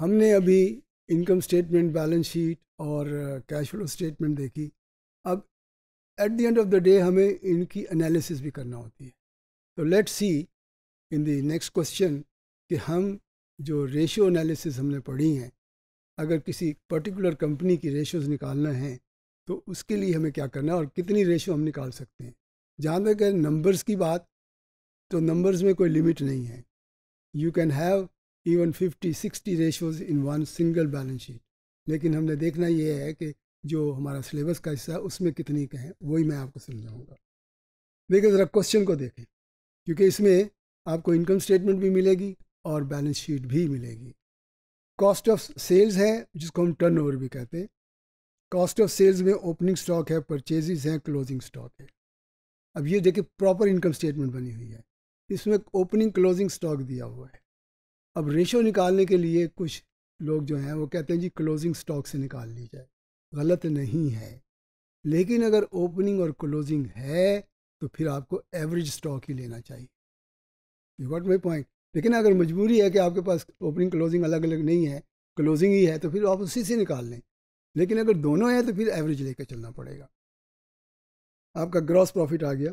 हमने अभी income statement balance sheet और कैश फ्लो स्टेटमेंट देखी अब at the end of the day हमें इनकी एनालिसिस भी करना होती है तो let's see in the next question कि हम जो रेशियो एनालिसिस हमने पढ़ी हैं अगर किसी पर्टिकुलर कंपनी की रेशियोज़ निकालना है तो उसके लिए हमें क्या करना है और कितनी रेशियो हम निकाल सकते हैं जहाँ तक है नंबर्स की बात तो नंबर्स में कोई लिमिट नहीं है you can have even 50, 60 ratios in one single balance sheet लेकिन हमने देखना ये है कि जो हमारा सिलेबस का हिस्सा है उसमें कितनी कहें वही मैं आपको समझाऊंगा देखिए ज़रा क्वेश्चन को देखें क्योंकि इसमें आपको इनकम स्टेटमेंट भी मिलेगी और बैलेंस शीट भी मिलेगी कॉस्ट ऑफ सेल्स है जिसको हम टर्न भी कहते हैं कॉस्ट ऑफ सेल्स में ओपनिंग स्टॉक है परचेजेज हैं क्लोजिंग स्टॉक है अब ये देखिए प्रॉपर इनकम स्टेटमेंट बनी हुई है इसमें ओपनिंग क्लोजिंग स्टॉक दिया हुआ है अब रेशो निकालने के लिए कुछ लोग जो हैं वो कहते हैं जी क्लोजिंग स्टॉक से निकाल ली जाए गलत नहीं है लेकिन अगर ओपनिंग और क्लोजिंग है तो फिर आपको एवरेज स्टॉक ही लेना चाहिए यू गॉट माई पॉइंट लेकिन अगर मजबूरी है कि आपके पास ओपनिंग क्लोजिंग अलग अलग नहीं है क्लोजिंग ही है तो फिर आप उसी से निकाल लें लेकिन अगर दोनों हैं तो फिर एवरेज लेकर चलना पड़ेगा आपका ग्रॉस प्रॉफिट आ गया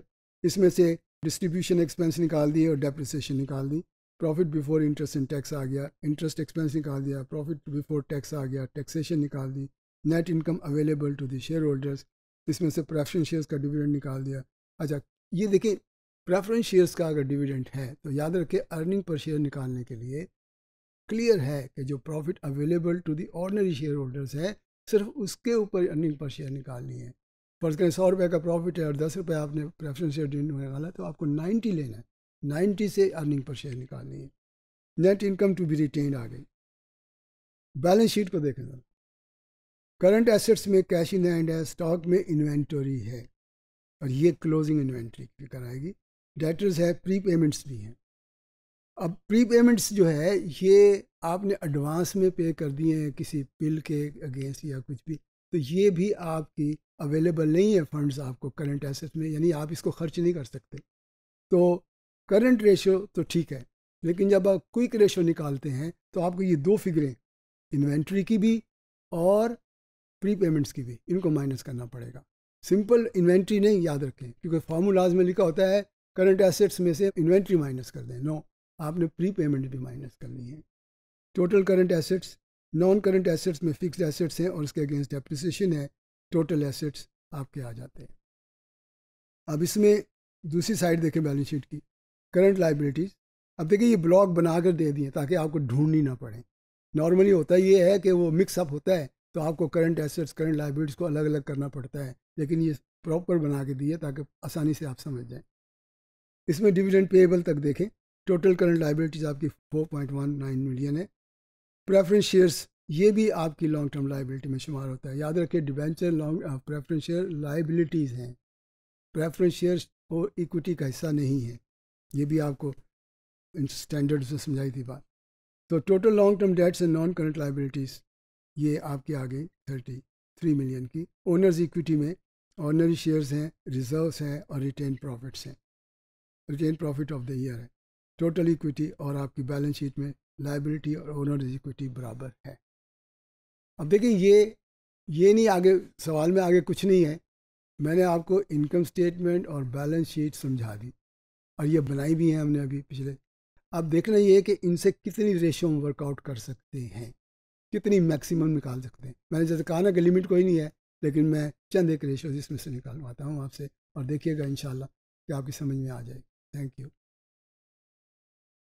इसमें से डिस्ट्रीब्यूशन एक्सपेंस निकाल दिए और डेप्रिसिएशन निकाल दी profit before interest and tax आ गया इंटरेस्ट एक्सपेंस निकाल दिया प्रॉफिट बिफोर टैक्स आ गया टैक्सेशन निकाल दी net income available to the shareholders इसमें से प्रेफरेंस शेयर्स का डिविडेंड निकाल दिया अच्छा ये देखें प्रेफरेंस शेयर्स का अगर डिविडेंड है तो याद रखें अर्निंग पर शेयर निकालने के लिए क्लियर है कि जो profit available to the ordinary shareholders है सिर्फ उसके ऊपर अर्निंग पर शेयर निकालनी है फर्ज करें सौ रुपये का प्रॉफिट है और दस रुपये आपने प्रेफरेंस शेयर डिविडेंड निकाला तो आपको नाइन्टी लेना है नाइन्टी से अर्निंग पर शेयर निकालनी है net income to be retained आ गई बैलेंस शीट को देखें जरा करंट एसेट्स में कैश इन हैंड है स्टॉक में इन्वेंटरी है और ये क्लोजिंग इन्वेंट्री कराएगी डेटर्स है प्री पेमेंट्स भी हैं अब प्री पेमेंट्स जो है ये आपने एडवांस में पे कर दिए हैं किसी बिल के अगेंस्ट या कुछ भी तो ये भी आपकी अवेलेबल नहीं है फंड्स आपको करंट एसेट्स में यानी आप इसको खर्च नहीं कर सकते तो करंट रेशियो तो ठीक है लेकिन जब आप क्विक रेशियो निकालते हैं तो आपको ये दो फिगरें इन्वेंट्री की भी और प्री पेमेंट्स की भी इनको माइनस करना पड़ेगा सिंपल इन्वेंट्री नहीं याद रखें क्योंकि फार्मूलाज में लिखा होता है करंट एसेट्स में से इन्वेंट्री माइनस कर दें नो आपने प्री पेमेंट भी माइनस करनी है total current assets non current assets में फिक्स एसेट्स हैं और उसके अगेंस्ट एप्रिसिएशन है टोटल एसेट्स आपके आ जाते हैं अब इसमें दूसरी साइड देखें बैलेंस शीट की करंट लाइबिलिटीज़ अब देखिए ये ब्लॉक बना कर दे दिए ताकि आपको ढूंढनी ना पड़े नॉर्मली होता ये है कि वो मिक्सअप होता है तो आपको करंट एसेट्स करंट लाइबिलिटीज़ को अलग अलग करना पड़ता है लेकिन ये प्रॉपर बना के दिए ताकि आसानी से आप समझ जाएं इसमें डिविडेंड पेएबल तक देखें टोटल करंट लाइबिलिटीज़ आपकी 4.19 मिलियन है प्रेफरेंस शेयर्स ये भी आपकी लॉन्ग टर्म लाइबिलिटी में शुमार होता है याद रखिए debenture long preference share liabilities हैं प्रेफरेंस शेयर्स और इक्विटी का हिस्सा नहीं है ये भी आपको इन से समझाई थी बात तो total long term debts and non current liabilities ये आपके आगे थर्टी थ्री मिलियन की ओनर्स इक्विटी में ऑनरी शेयर्स हैं रिजर्व्स हैं और रिटेन प्रॉफिट्स हैं retained profit of the year है टोटल इक्विटी और आपकी बैलेंस शीट में लाइबिलिटी और ओनर्स इक्विटी बराबर है अब देखिए ये ये नहीं आगे सवाल में आगे कुछ नहीं है मैंने आपको इनकम स्टेटमेंट और बैलेंस शीट समझा दी और ये बनाई भी है हमने अभी पिछले अब देखना ये है कि इनसे कितनी रेशो हम वर्कआउट कर सकते हैं कितनी मैक्सिमम निकाल सकते हैं मैंने जैसे कहा ना कि लिमिट कोई नहीं है लेकिन मैं चंद एक रेशो इसमें से निकालवाता हूँ आपसे और देखिएगा इन कि आपकी समझ में आ जाएगी थैंक यू